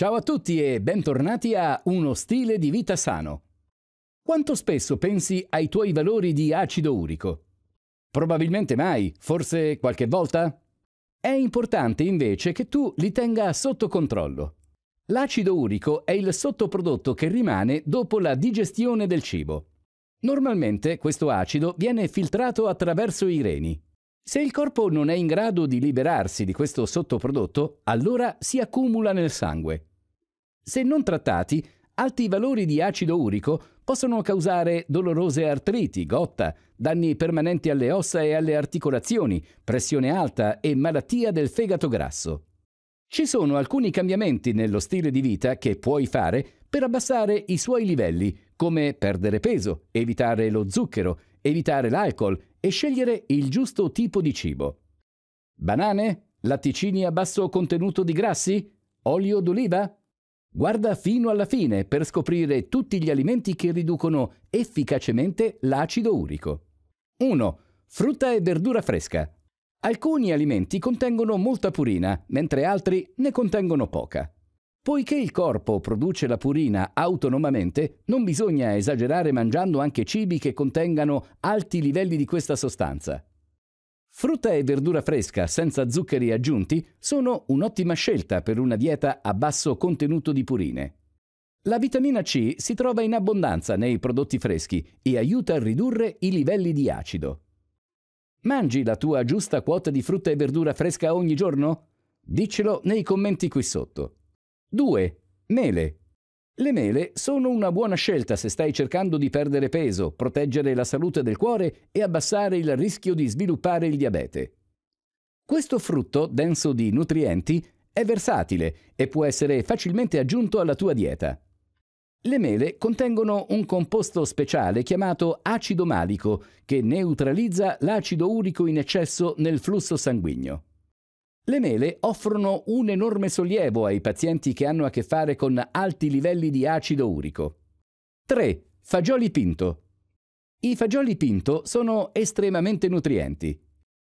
Ciao a tutti e bentornati a Uno stile di vita sano. Quanto spesso pensi ai tuoi valori di acido urico? Probabilmente mai, forse qualche volta? È importante invece che tu li tenga sotto controllo. L'acido urico è il sottoprodotto che rimane dopo la digestione del cibo. Normalmente questo acido viene filtrato attraverso i reni. Se il corpo non è in grado di liberarsi di questo sottoprodotto, allora si accumula nel sangue. Se non trattati, alti valori di acido urico possono causare dolorose artriti, gotta, danni permanenti alle ossa e alle articolazioni, pressione alta e malattia del fegato grasso. Ci sono alcuni cambiamenti nello stile di vita che puoi fare per abbassare i suoi livelli, come perdere peso, evitare lo zucchero, evitare l'alcol e scegliere il giusto tipo di cibo. Banane? Latticini a basso contenuto di grassi? Olio d'oliva? Guarda fino alla fine per scoprire tutti gli alimenti che riducono efficacemente l'acido urico. 1. Frutta e verdura fresca. Alcuni alimenti contengono molta purina, mentre altri ne contengono poca. Poiché il corpo produce la purina autonomamente, non bisogna esagerare mangiando anche cibi che contengano alti livelli di questa sostanza. Frutta e verdura fresca senza zuccheri aggiunti sono un'ottima scelta per una dieta a basso contenuto di purine. La vitamina C si trova in abbondanza nei prodotti freschi e aiuta a ridurre i livelli di acido. Mangi la tua giusta quota di frutta e verdura fresca ogni giorno? Diccelo nei commenti qui sotto. 2. Mele. Le mele sono una buona scelta se stai cercando di perdere peso, proteggere la salute del cuore e abbassare il rischio di sviluppare il diabete. Questo frutto, denso di nutrienti, è versatile e può essere facilmente aggiunto alla tua dieta. Le mele contengono un composto speciale chiamato acido malico che neutralizza l'acido urico in eccesso nel flusso sanguigno. Le mele offrono un enorme sollievo ai pazienti che hanno a che fare con alti livelli di acido urico. 3. Fagioli pinto. I fagioli pinto sono estremamente nutrienti.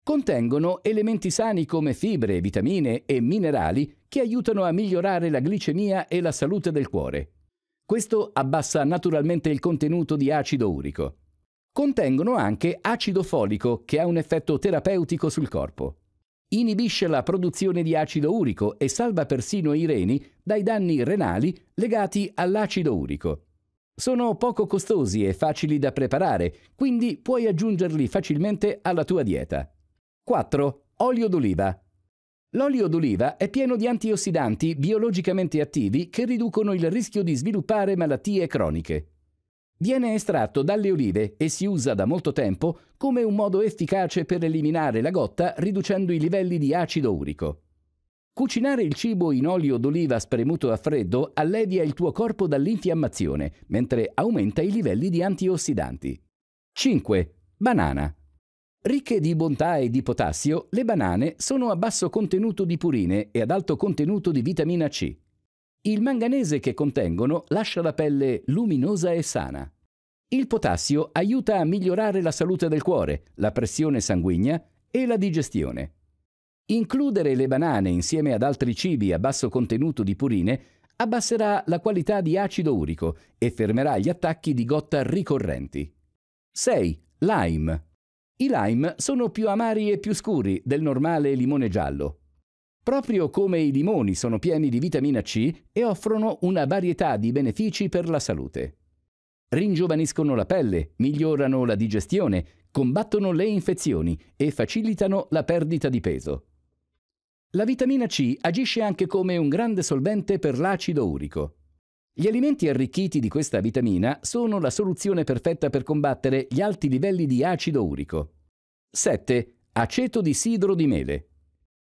Contengono elementi sani come fibre, vitamine e minerali che aiutano a migliorare la glicemia e la salute del cuore. Questo abbassa naturalmente il contenuto di acido urico. Contengono anche acido folico che ha un effetto terapeutico sul corpo inibisce la produzione di acido urico e salva persino i reni dai danni renali legati all'acido urico. Sono poco costosi e facili da preparare, quindi puoi aggiungerli facilmente alla tua dieta. 4. Olio d'oliva. L'olio d'oliva è pieno di antiossidanti biologicamente attivi che riducono il rischio di sviluppare malattie croniche. Viene estratto dalle olive e si usa da molto tempo come un modo efficace per eliminare la gotta riducendo i livelli di acido urico. Cucinare il cibo in olio d'oliva spremuto a freddo allevia il tuo corpo dall'infiammazione, mentre aumenta i livelli di antiossidanti. 5. Banana. Ricche di bontà e di potassio, le banane sono a basso contenuto di purine e ad alto contenuto di vitamina C. Il manganese che contengono lascia la pelle luminosa e sana. Il potassio aiuta a migliorare la salute del cuore, la pressione sanguigna e la digestione. Includere le banane insieme ad altri cibi a basso contenuto di purine abbasserà la qualità di acido urico e fermerà gli attacchi di gotta ricorrenti. 6. Lime. I lime sono più amari e più scuri del normale limone giallo. Proprio come i limoni sono pieni di vitamina C e offrono una varietà di benefici per la salute. Ringiovaniscono la pelle, migliorano la digestione, combattono le infezioni e facilitano la perdita di peso. La vitamina C agisce anche come un grande solvente per l'acido urico. Gli alimenti arricchiti di questa vitamina sono la soluzione perfetta per combattere gli alti livelli di acido urico. 7. Aceto di sidro di mele.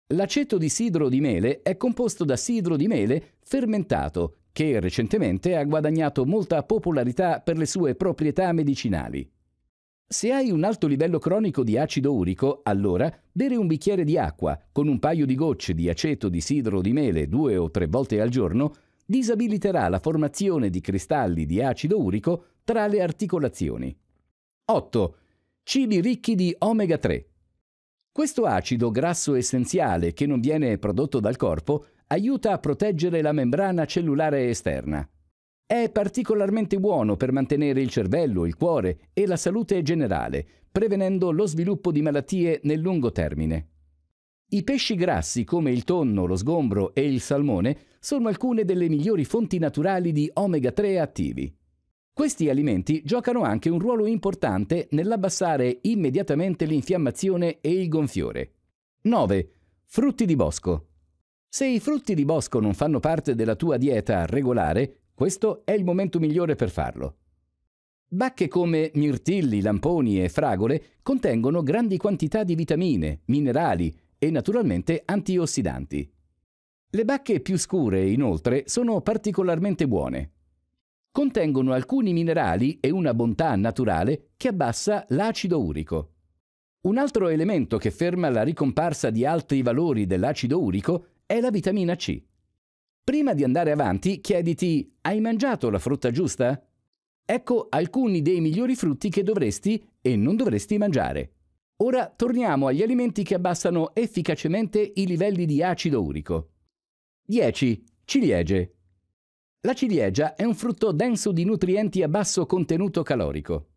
L'aceto di sidro di mele è composto da sidro di mele fermentato, che recentemente ha guadagnato molta popolarità per le sue proprietà medicinali. Se hai un alto livello cronico di acido urico, allora bere un bicchiere di acqua con un paio di gocce di aceto di sidro di mele due o tre volte al giorno disabiliterà la formazione di cristalli di acido urico tra le articolazioni. 8. Cibi ricchi di omega 3. Questo acido grasso essenziale che non viene prodotto dal corpo aiuta a proteggere la membrana cellulare esterna. È particolarmente buono per mantenere il cervello, il cuore e la salute generale, prevenendo lo sviluppo di malattie nel lungo termine. I pesci grassi come il tonno, lo sgombro e il salmone sono alcune delle migliori fonti naturali di omega 3 attivi. Questi alimenti giocano anche un ruolo importante nell'abbassare immediatamente l'infiammazione e il gonfiore. 9. Frutti di bosco. Se i frutti di bosco non fanno parte della tua dieta regolare, questo è il momento migliore per farlo. Bacche come mirtilli, lamponi e fragole contengono grandi quantità di vitamine, minerali e naturalmente antiossidanti. Le bacche più scure, inoltre, sono particolarmente buone. Contengono alcuni minerali e una bontà naturale che abbassa l'acido urico. Un altro elemento che ferma la ricomparsa di alti valori dell'acido urico è la vitamina C. Prima di andare avanti, chiediti: hai mangiato la frutta giusta? Ecco alcuni dei migliori frutti che dovresti e non dovresti mangiare. Ora torniamo agli alimenti che abbassano efficacemente i livelli di acido urico. 10. Ciliegie. La ciliegia è un frutto denso di nutrienti a basso contenuto calorico.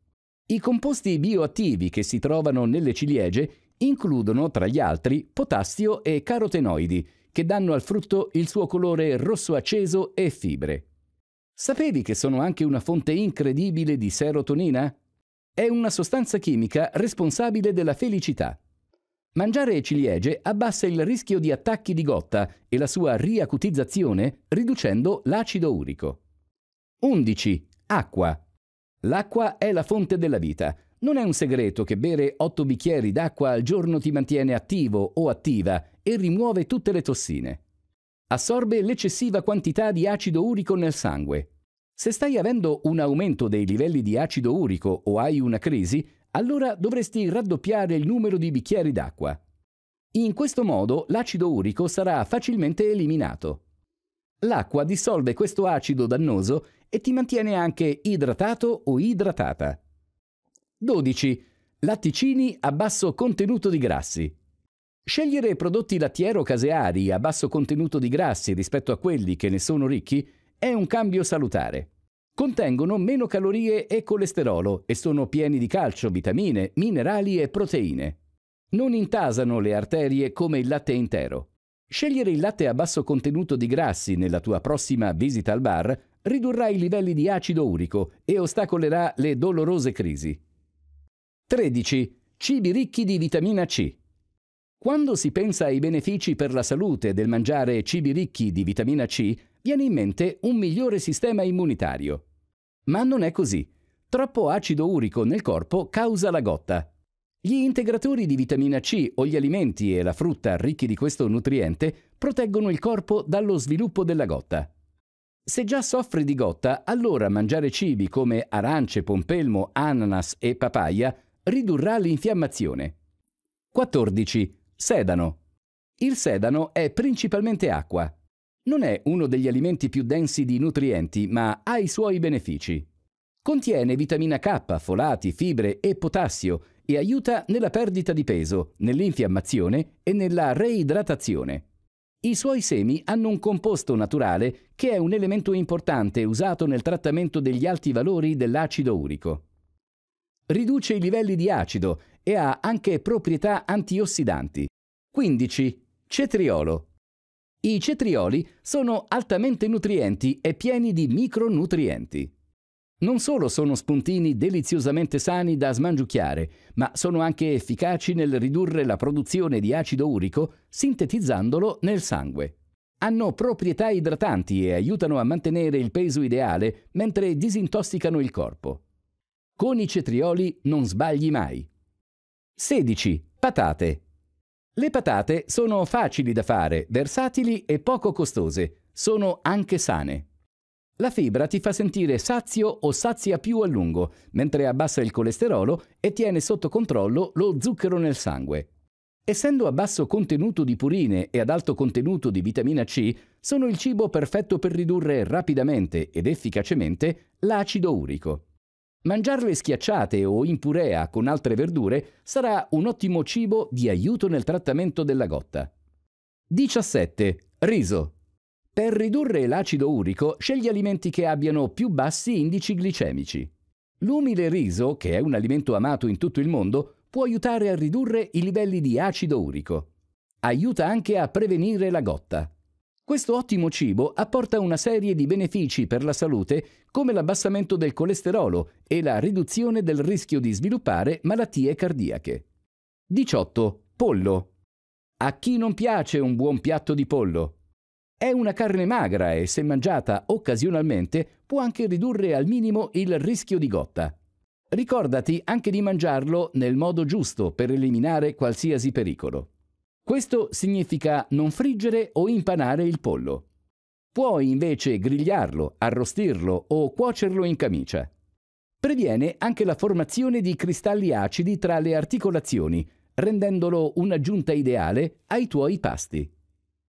I composti bioattivi che si trovano nelle ciliegie includono, tra gli altri, potassio e carotenoidi, che danno al frutto il suo colore rosso acceso e fibre. Sapevi che sono anche una fonte incredibile di serotonina? È una sostanza chimica responsabile della felicità. Mangiare ciliegie abbassa il rischio di attacchi di gotta e la sua riacutizzazione riducendo l'acido urico. 11. Acqua. L'acqua è la fonte della vita. Non è un segreto che bere 8 bicchieri d'acqua al giorno ti mantiene attivo o attiva e rimuove tutte le tossine. Assorbe l'eccessiva quantità di acido urico nel sangue. Se stai avendo un aumento dei livelli di acido urico o hai una crisi, allora dovresti raddoppiare il numero di bicchieri d'acqua. In questo modo l'acido urico sarà facilmente eliminato. L'acqua dissolve questo acido dannoso e ti mantiene anche idratato o idratata. 12. Latticini a basso contenuto di grassi. Scegliere prodotti lattiero-caseari a basso contenuto di grassi rispetto a quelli che ne sono ricchi è un cambio salutare. Contengono meno calorie e colesterolo e sono pieni di calcio, vitamine, minerali e proteine. Non intasano le arterie come il latte intero. Scegliere il latte a basso contenuto di grassi nella tua prossima visita al bar ridurrà i livelli di acido urico e ostacolerà le dolorose crisi. 13. Cibi ricchi di vitamina C. Quando si pensa ai benefici per la salute del mangiare cibi ricchi di vitamina C, viene in mente un migliore sistema immunitario. Ma non è così. Troppo acido urico nel corpo causa la gotta. Gli integratori di vitamina C o gli alimenti e la frutta ricchi di questo nutriente proteggono il corpo dallo sviluppo della gotta. Se già soffri di gotta, allora mangiare cibi come arance, pompelmo, ananas e papaya ridurrà l'infiammazione. 14. Sedano. Il sedano è principalmente acqua. Non è uno degli alimenti più densi di nutrienti, ma ha i suoi benefici. Contiene vitamina K, folati, fibre e potassio e aiuta nella perdita di peso, nell'infiammazione e nella reidratazione. I suoi semi hanno un composto naturale che è un elemento importante usato nel trattamento degli alti valori dell'acido urico. Riduce i livelli di acido e ha anche proprietà antiossidanti. 15. Cetriolo. I cetrioli sono altamente nutrienti e pieni di micronutrienti. Non solo sono spuntini deliziosamente sani da smangiucchiare, ma sono anche efficaci nel ridurre la produzione di acido urico sintetizzandolo nel sangue. Hanno proprietà idratanti e aiutano a mantenere il peso ideale mentre disintossicano il corpo. Con i cetrioli non sbagli mai. 16. Patate. Le patate sono facili da fare, versatili e poco costose. Sono anche sane. La fibra ti fa sentire sazio o sazia più a lungo, mentre abbassa il colesterolo e tiene sotto controllo lo zucchero nel sangue. Essendo a basso contenuto di purine e ad alto contenuto di vitamina C, sono il cibo perfetto per ridurre rapidamente ed efficacemente l'acido urico. Mangiarle schiacciate o in purea con altre verdure sarà un ottimo cibo di aiuto nel trattamento della gotta. 17. Riso. Per ridurre l'acido urico scegli alimenti che abbiano più bassi indici glicemici. L'umile riso, che è un alimento amato in tutto il mondo, può aiutare a ridurre i livelli di acido urico. Aiuta anche a prevenire la gotta. Questo ottimo cibo apporta una serie di benefici per la salute come l'abbassamento del colesterolo e la riduzione del rischio di sviluppare malattie cardiache. 18. Pollo. A chi non piace un buon piatto di pollo? È una carne magra e se mangiata occasionalmente può anche ridurre al minimo il rischio di gotta. Ricordati anche di mangiarlo nel modo giusto per eliminare qualsiasi pericolo. Questo significa non friggere o impanare il pollo. Puoi invece grigliarlo, arrostirlo o cuocerlo in camicia. Previene anche la formazione di cristalli acidi tra le articolazioni, rendendolo un'aggiunta ideale ai tuoi pasti.